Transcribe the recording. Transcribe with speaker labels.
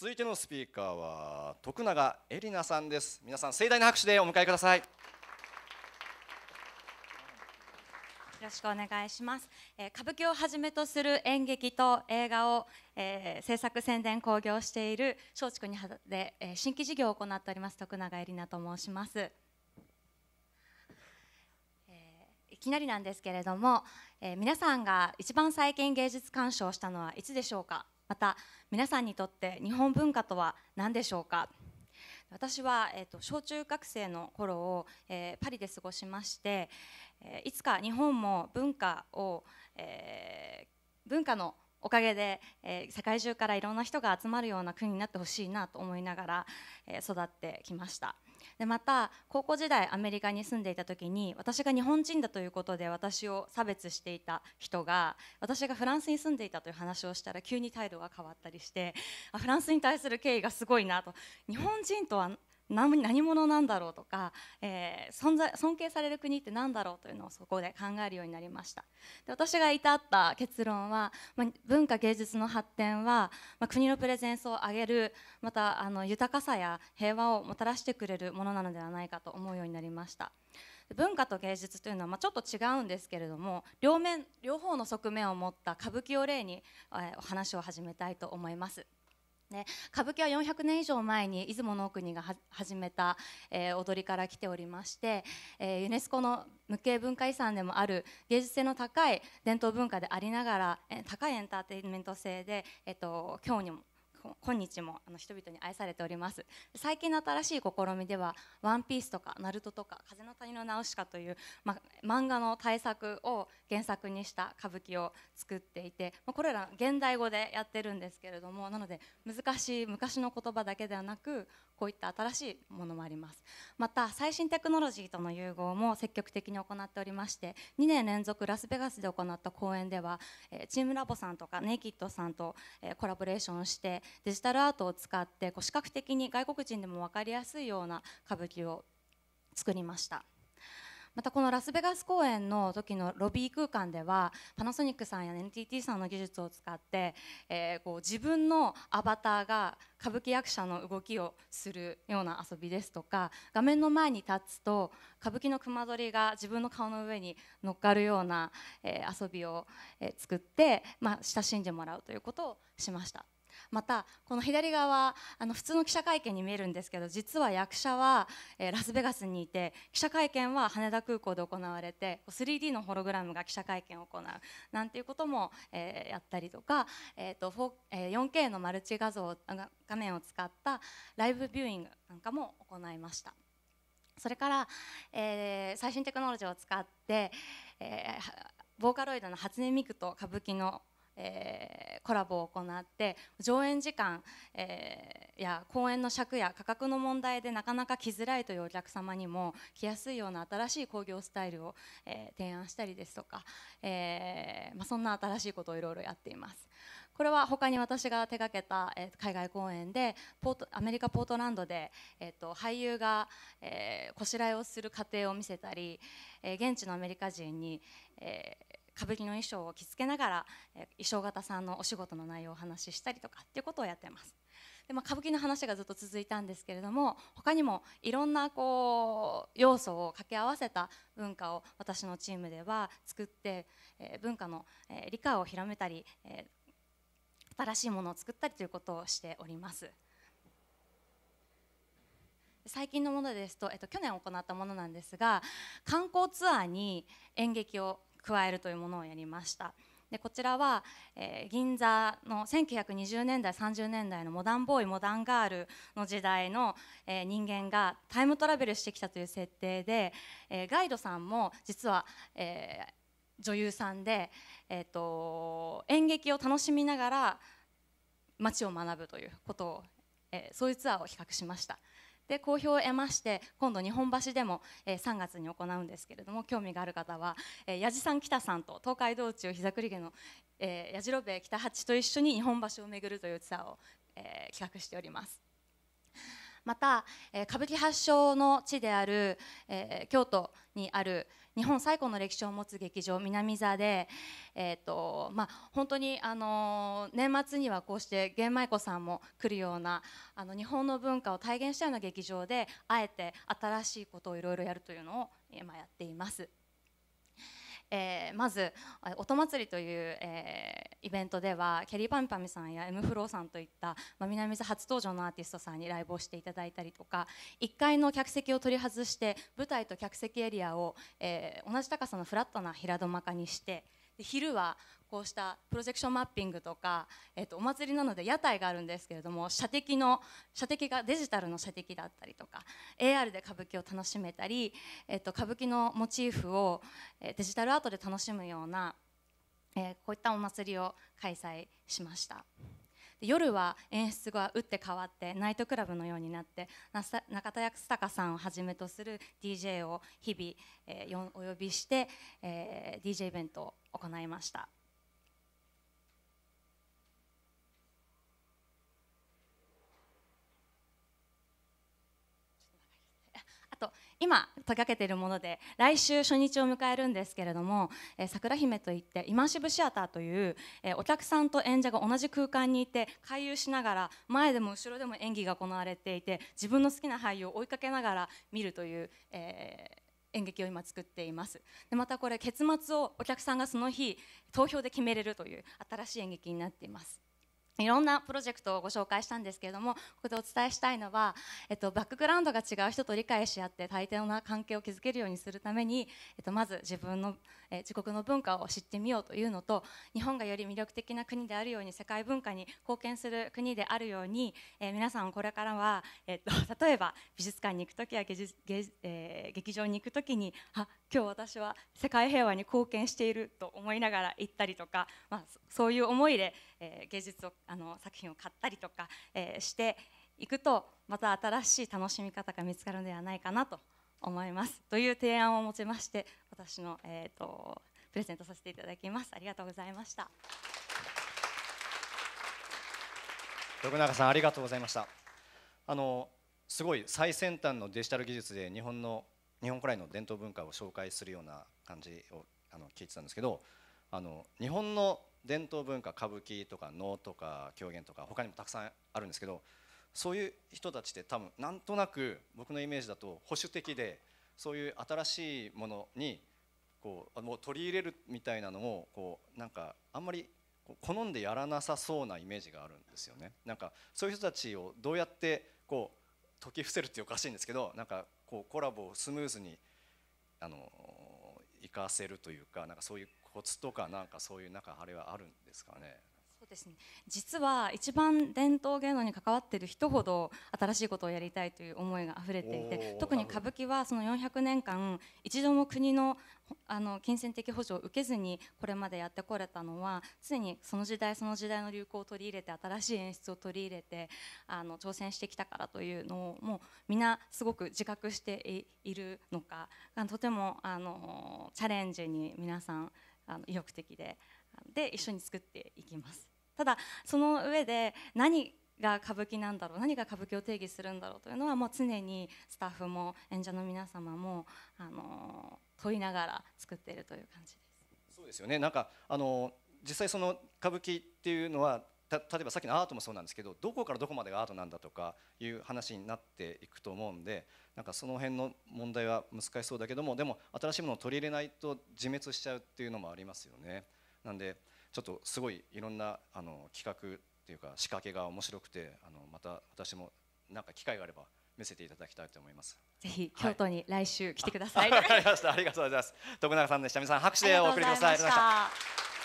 Speaker 1: 続いてのスピーカーは徳永恵里奈さんです皆さん盛大な拍手でお迎えくださいよ
Speaker 2: ろしくお願いします、えー、歌舞伎をはじめとする演劇と映画を、えー、制作宣伝興行している松竹にで、えー、新規事業を行っております徳永恵里奈と申します、えー、いきなりなんですけれども、えー、皆さんが一番最近芸術鑑賞したのはいつでしょうかまた皆さんにとって日本文化とは何でしょうか私は、えーと、小中学生の頃を、えー、パリで過ごしまして、えー、いつか日本も文化を、えー、文化のおかげで、えー、世界中からいろんな人が集まるような国になってほしいなと思いながら、えー、育ってきましたでまた高校時代アメリカに住んでいた時に私が日本人だということで私を差別していた人が私がフランスに住んでいたという話をしたら急に態度が変わったりしてあフランスに対する敬意がすごいなと日本人とは何何者なんだろうとか、えー、存在尊敬される国って何だろうというのをそこで考えるようになりましたで私が至った結論は、まあ、文化芸術の発展は、まあ、国のプレゼンスを上げるまたあの豊かさや平和をもたらしてくれるものなのではないかと思うようになりました文化と芸術というのは、まあ、ちょっと違うんですけれども両面両方の側面を持った歌舞伎を例に、えー、お話を始めたいと思います。ね、歌舞伎は400年以上前に出雲の国が始めた、えー、踊りから来ておりまして、えー、ユネスコの無形文化遺産でもある芸術性の高い伝統文化でありながら、えー、高いエンターテインメント性で、えーと、と今日にも今日もあの人々に愛されております最近の新しい試みでは「ワンピースとか「ナルトとか「風の谷のナウシカ」という、ま、漫画の大作を原作にした歌舞伎を作っていて、ま、これら現代語でやってるんですけれどもなので難しい昔の言葉だけではなくこういった新しいものもありますまた最新テクノロジーとの融合も積極的に行っておりまして2年連続ラスベガスで行った公演ではチームラボさんとかネイキッドさんとコラボレーションしてデジタルアートを使ってこう視覚的に外国人でも分かりやすいような歌舞伎を作りました。またこのラスベガス公演の時のロビー空間ではパナソニックさんや NTT さんの技術を使って、えー、こう自分のアバターが歌舞伎役者の動きをするような遊びですとか画面の前に立つと歌舞伎の熊取りが自分の顔の上に乗っかるような、えー、遊びを、えー、作って、まあ、親しんでもらうということをしました。またこの左側あの普通の記者会見に見えるんですけど実は役者は、えラスベガスにいて記者会見は羽田空港で行われて 3D のホログラムが記者会見を行うなんていうことも、えやったりとか、えーと 4K、えー、4K のマルチ画像画面を使ったライブビューイングなんかも行いました。それから、えー、最新テクノロジーを使って、えー、ボーカロイドの初音ミクと歌舞伎の、えーコラボを行って上演時間、えー、や公演の尺や価格の問題でなかなか来づらいというお客様にも来やすいような新しい興行スタイルを、えー、提案したりですとか、えー、まあ、そんな新しいことをいろいろやっています。これは他に私が手がけた、え海外公演でポートアメリカ・ポートランドで、えー、と俳優が、えこしらえをする過程を見せたり、え現地のアメリカ人に、えー歌舞伎の衣装を着付けながら、え衣装型さんのお仕事の内容をお話ししたりとかっていうことをやってます。でまあ、歌舞伎の話がずっと続いたんですけれども他にもいろんなこう要素を掛け合わせた文化を私のチームでは作って、え文化の、え理解を広めたり、え新しいものを作ったりということをしております。最近のものですと、えっと、去年行ったものなんですが観光ツアーに演劇を加えるというものをやりました。でこちらは、えー、銀座の1920年代30年代のモダンボーイモダンガールの時代の、えー、人間がタイムトラベルしてきたという設定で、えー、ガイドさんも実は、え女優さんで、えーと、演劇を楽しみながら街を学ぶということを、えそういうツアーを比較しました。で好評を得まして今度日本橋でも、え3月に行うんですけれども興味がある方は、えー、矢地さん北さんと東海道中膝栗毛の、えー、矢兵部北八と一緒に日本橋を巡るというツアーを、えー、企画しております。また、え歌舞伎発祥の地である、え京都にある、日本最古の歴史を持つ劇場南座で、えーとまあ、本当に、あの年末にはこうして玄米子さんも来るようなあの日本の文化を体現したような劇場であえて新しいことをいろいろやるというのを今やっています。えー、まず音祭りという、えー、イベントではキャリーパンパミさんや m フローさんといった、まあ、南水初登場のアーティストさんにライブをしていただいたりとか1階の客席を取り外して舞台と客席エリアを、えー、同じ高さのフラットな平戸まかにして。で昼はこうしたプロジェクションマッピングとか、えー、とお祭りなので屋台があるんですけれども射的の射的がデジタルの射的だったりとか AR で歌舞伎を楽しめたり、えー、と歌舞伎のモチーフをデジタルアートで楽しむような、えー、こういったお祭りを開催しました。夜は演出が打って変わってナイトクラブのようになって中田康隆さんをはじめとする DJ を日々、えー、お呼びして、えー、DJ イベントを行いました。と今手かけているもので来週初日を迎えるんですけれども、えー、桜姫といってイマーシブシアターという、えー、お客さんと演者が同じ空間にいて回遊しながら前でも後ろでも演技が行われていて自分の好きな俳優を追いかけながら見るという、えー、演劇を今作っていますでまたこれ結末をお客さんがその日投票で決めれるという新しい演劇になっていますいろんなプロジェクトをご紹介したんですけれどもここでお伝えしたいのは、えっと、バックグラウンドが違う人と理解し合って大抵な関係を築けるようにするために、えっと、まず自分の、え自国の文化を知ってみようというのと日本がより魅力的な国であるように世界文化に貢献する国であるように、え皆さんこれからは、えっと、例えば美術館に行く時や芸術芸、えー、劇場に行く時にあ今日私は世界平和に貢献していると思いながら行ったりとか、まあ、そういう思いでえー、芸術をあの作品を買ったりとか、えー、していくとまた新しい楽しみ方が見つかるのではないかなと思いますという提案を持ちまして私の、えーと、プレゼントさせていただきますありがとうございました
Speaker 1: 徳永さんありがとうございましたあのすごい最先端のデジタル技術で日本の日本古来の伝統文化を紹介するような感じをあの聞いてたんですけどあの日本の伝統文化歌舞伎とか能とか狂言とか他にもたくさんあるんですけどそういう人たちって多分なんとなく僕のイメージだと保守的でそういう新しいものにこうもう取り入れるみたいなのをこうなんかあんまり好んでやらなさそうなイメージがあるんですよね。なんかそういう人たちをどうやってこう解き伏せるっておかしいんですけどなんかこうコラボをスムーズにあの活かせるというかなんかそういうコツとかなんかそういう中あれはあるんですかねそうですね実
Speaker 2: は一番伝統芸能に関わってる人ほど新しいことをやりたいという思いが溢れていて特に歌舞伎はその400年間一度も国のあの金銭的補助を受けずにこれまでやってこれたのは常にその時代その時代の流行を取り入れて新しい演出を取り入れてあの挑戦してきたからというのをもう皆すごく自覚しているのかとてもあのチャレンジに皆さんあの意欲的でで一緒に作っていきますただその上で何が歌舞伎なんだろう何が歌舞伎を定義するんだろうというのはもう常にスタッフも演者の皆様もあの問いながら作っているという
Speaker 1: 感じです。そうですよねなんかあの実際その歌舞伎っていうのはた例えばさっきのアートもそうなんですけどどこからどこまでがアートなんだとかいう話になっていくと思うんでなんかその辺の問題は難しそうだけどもでも新しいものを取り入れないと自滅しちゃうっていうのもありますよね。なんでちょっとすごいいろんなあの企画っていうか仕掛けが面白くてあのまた私もなんか機会があれば見せていただきたいと思います。
Speaker 2: ぜひ京都に来週来てください。はい、あありがとうご
Speaker 1: ざいます。徳永さんでした。皆さん拍手でお送りください。